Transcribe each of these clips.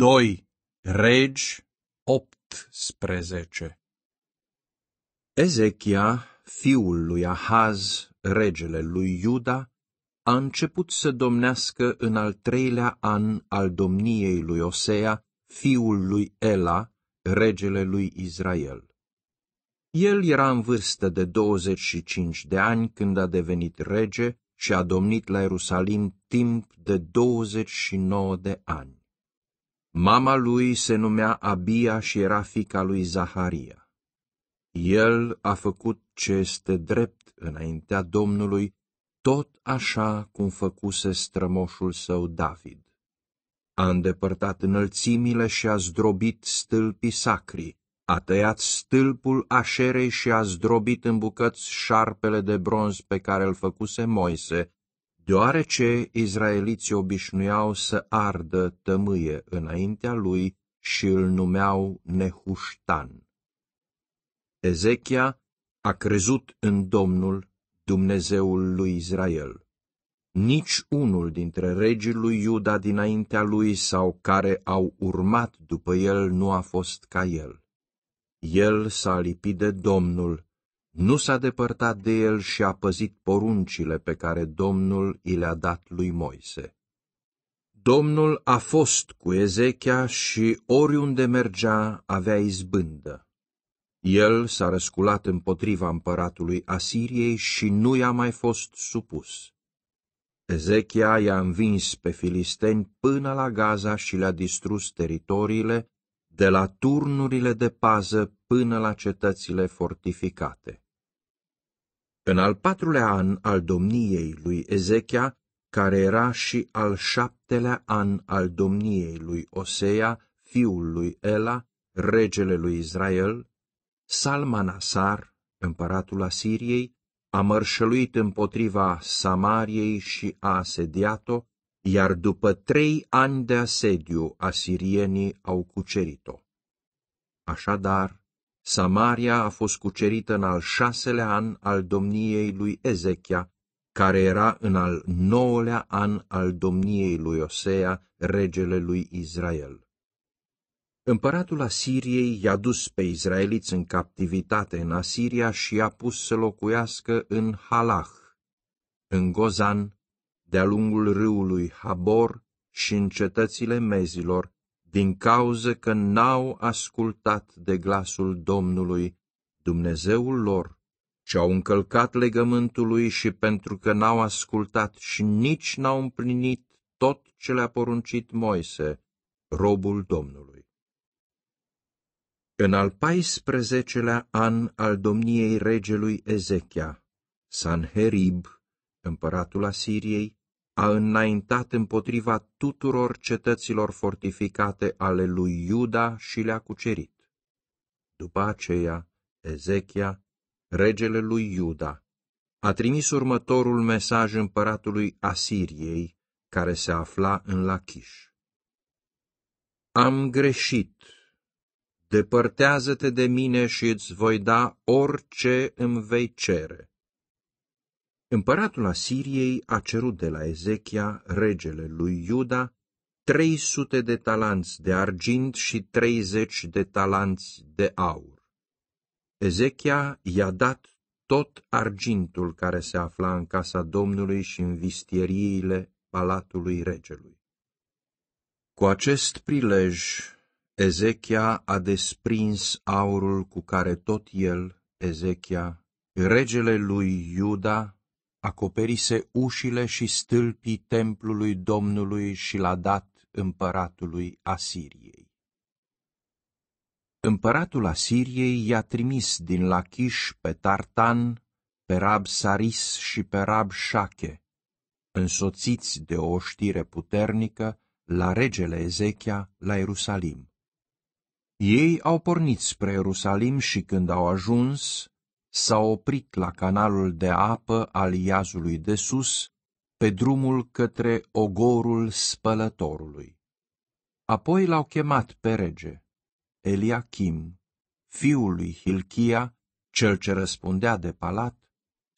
2 Regi 18 Ezechia, fiul lui Ahaz, regele lui Iuda, a început să domnească în al treilea an al domniei lui Osea, fiul lui Ela, regele lui Israel. El era în vârstă de 25 de ani când a devenit rege și a domnit la Ierusalim timp de 29 de ani. Mama lui se numea Abia și era fica lui Zaharia. El a făcut ce este drept înaintea Domnului, tot așa cum făcuse strămoșul său David. A îndepărtat înălțimile și a zdrobit stâlpii sacri, a tăiat stâlpul așerei și a zdrobit în bucăți șarpele de bronz pe care îl făcuse Moise, deoarece izraeliții obișnuiau să ardă tămâie înaintea lui și îl numeau Nehuștan. Ezechia a crezut în Domnul, Dumnezeul lui Israel. Nici unul dintre regii lui Iuda dinaintea lui sau care au urmat după el nu a fost ca el. El s-a lipit de Domnul nu s-a depărtat de el și a păzit poruncile pe care Domnul i le-a dat lui Moise. Domnul a fost cu Ezechia și oriunde mergea avea izbândă. El s-a răsculat împotriva împăratului Asiriei și nu i-a mai fost supus. Ezechia i-a învins pe filisteni până la Gaza și le-a distrus teritoriile, de la turnurile de pază până la cetățile fortificate. În al patrulea an al domniei lui Ezechia, care era și al șaptelea an al domniei lui Osea, fiul lui Ela, regele lui Israel, Salmanasar, împăratul Asiriei, a mărșăluit împotriva Samariei și a asediat-o, iar după trei ani de asediu asirienii au cucerit-o. Așadar, Samaria a fost cucerită în al șaselea an al domniei lui Ezechia, care era în al nouălea an al domniei lui Osea, regele lui Israel. Împăratul Asiriei i-a dus pe izraeliți în captivitate în Asiria și i-a pus să locuiască în Halach, în Gozan, de-a lungul râului Habor și în cetățile mezilor, din cauză că n-au ascultat de glasul Domnului, Dumnezeul lor, ci au încălcat legământului lui și pentru că n-au ascultat și nici n-au împlinit tot ce le-a poruncit Moise, robul Domnului. În al 14-lea an al domniei regelui Ezechia, Sanherib, împăratul Asiriei, a înaintat împotriva tuturor cetăților fortificate ale lui Iuda și le-a cucerit. După aceea, Ezechia, regele lui Iuda, a trimis următorul mesaj împăratului Asiriei, care se afla în Lachish. Am greșit. Depărtează-te de mine și îți voi da orice îmi vei cere. Împăratul Asiriei a cerut de la Ezechia, regele lui Iuda, 300 de talanți de argint și 30 de talanți de aur. Ezechia i-a dat tot argintul care se afla în casa Domnului și în vistieriile palatului regelui. Cu acest prilej, Ezechia a desprins aurul cu care tot el, Ezechia, regele lui Iuda, acoperise ușile și stâlpii templului Domnului și l-a dat împăratului Asiriei. Împăratul Asiriei i-a trimis din Lachish pe Tartan, pe Rab Saris și pe Rab Shake, însoțiți de o știre puternică, la regele Ezechia, la Ierusalim. Ei au pornit spre Ierusalim și când au ajuns, s-a oprit la canalul de apă al iazului de sus, pe drumul către ogorul spălătorului. Apoi l-au chemat pe rege, Eliachim, fiul lui Hilchia, cel ce răspundea de palat,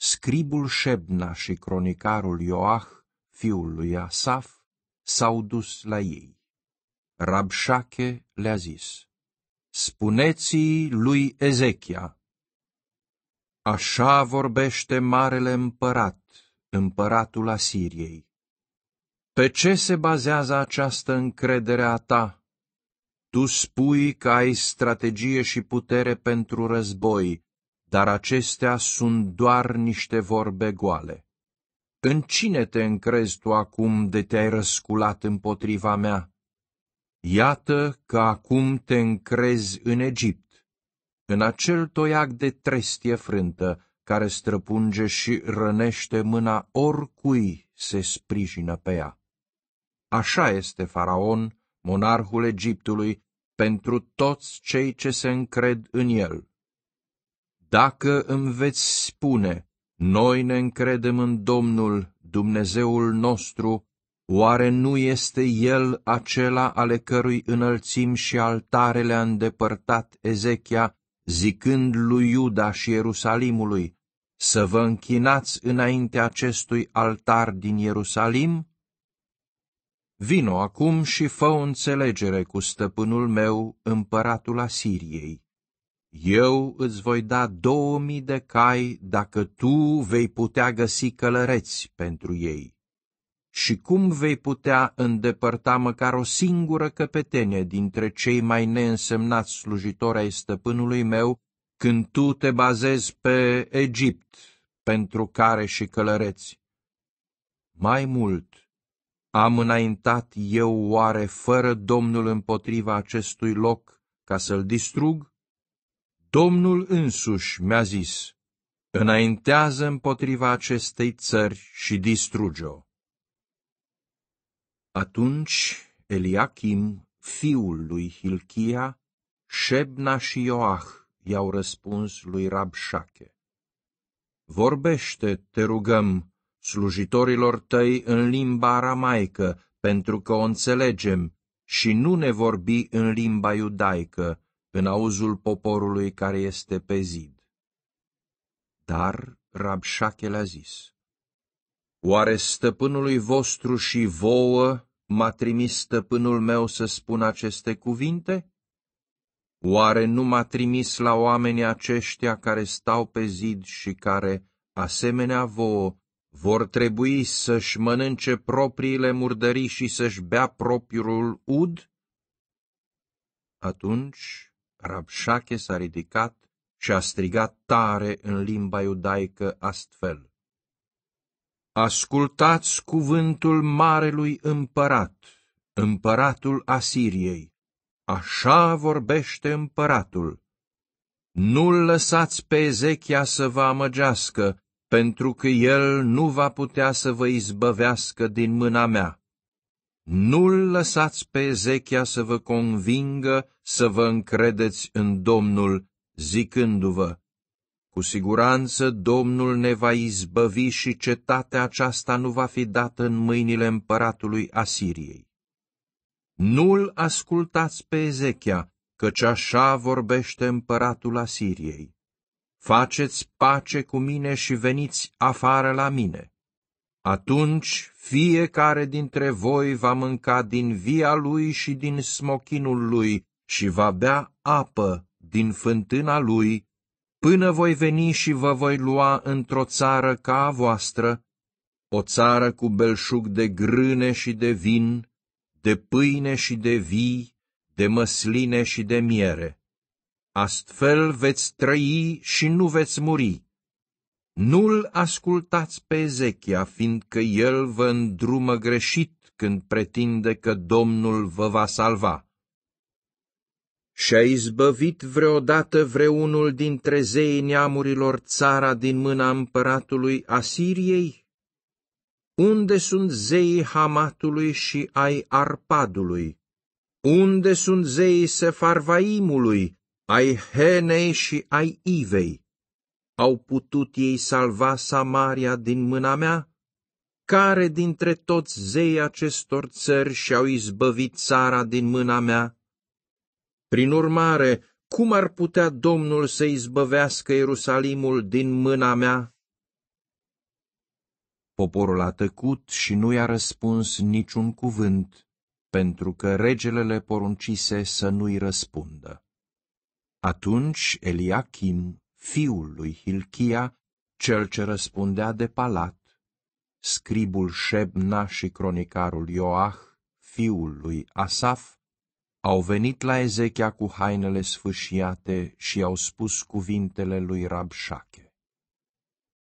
scribul Șebna și cronicarul Ioah, fiul lui Asaf, s-au dus la ei. Rabșache le-a zis, Spuneți lui Ezechia, Așa vorbește marele împărat, împăratul Asiriei. Pe ce se bazează această încredere a ta? Tu spui că ai strategie și putere pentru război, dar acestea sunt doar niște vorbe goale. În cine te încrezi tu acum de te-ai răsculat împotriva mea? Iată că acum te încrezi în Egipt în acel toiac de trestie frântă, care străpunge și rănește mâna oricui se sprijină pe ea. Așa este Faraon, monarhul Egiptului, pentru toți cei ce se încred în el. Dacă îmi veți spune, noi ne încredem în Domnul, Dumnezeul nostru, oare nu este El acela ale cărui înălțim și altarele a îndepărtat Ezechia zicând lui Iuda și Ierusalimului, să vă închinați înainte acestui altar din Ierusalim? Vino acum și fă o înțelegere cu stăpânul meu, împăratul Asiriei. Eu îți voi da două mii de cai dacă tu vei putea găsi călăreți pentru ei și cum vei putea îndepărta măcar o singură căpetenie dintre cei mai neînsemnați slujitori ai stăpânului meu, când tu te bazezi pe Egipt, pentru care și călăreți? Mai mult, am înaintat eu oare fără Domnul împotriva acestui loc ca să-l distrug? Domnul însuși mi-a zis, înaintează împotriva acestei țări și distruge-o. Atunci Eliachim, fiul lui Hilchia, Șebna și Ioah i-au răspuns lui Rabșache. Vorbește, te rugăm, slujitorilor tăi în limba aramaică, pentru că o înțelegem, și nu ne vorbi în limba iudaică, în auzul poporului care este pe zid. Dar Rabșache le-a zis, Oare stăpânului vostru și vouă m-a trimis stăpânul meu să spun aceste cuvinte? Oare nu m-a trimis la oamenii aceștia care stau pe zid și care, asemenea vouă, vor trebui să-și mănânce propriile murdării și să-și bea propriul ud? Atunci Rabșache s-a ridicat și a strigat tare în limba iudaică astfel. Ascultați cuvântul marelui împărat, împăratul Asiriei. Așa vorbește împăratul. Nu-l lăsați pe Ezechia să vă amăgească, pentru că el nu va putea să vă izbăvească din mâna mea. Nu-l lăsați pe Ezechia să vă convingă să vă încredeți în Domnul, zicându-vă, cu siguranță Domnul ne va izbăvi și cetatea aceasta nu va fi dată în mâinile împăratului Asiriei. Nu-l ascultați pe Ezechia, căci așa vorbește împăratul Asiriei. Faceți pace cu mine și veniți afară la mine. Atunci fiecare dintre voi va mânca din via lui și din smochinul lui și va bea apă din fântâna lui până voi veni și vă voi lua într-o țară ca a voastră, o țară cu belșug de grâne și de vin, de pâine și de vii, de măsline și de miere. Astfel veți trăi și nu veți muri. Nu-l ascultați pe Ezechia, fiindcă el vă îndrumă greșit când pretinde că Domnul vă va salva și a izbăvit vreodată vreunul dintre zeii neamurilor țara din mâna împăratului Asiriei? Unde sunt zeii Hamatului și ai Arpadului? Unde sunt zeii Sefarvaimului, ai Henei și ai Ivei? Au putut ei salva Samaria din mâna mea? Care dintre toți zeii acestor țări și-au izbăvit țara din mâna mea? Prin urmare, cum ar putea Domnul să izbăvească Ierusalimul din mâna mea? Poporul a tăcut și nu i-a răspuns niciun cuvânt, pentru că regele le poruncise să nu-i răspundă. Atunci Eliachim, fiul lui Hilchia, cel ce răspundea de palat, scribul Șebna și cronicarul Ioah, fiul lui Asaf, au venit la Ezechia cu hainele sfâșiate și au spus cuvintele lui Rabșache.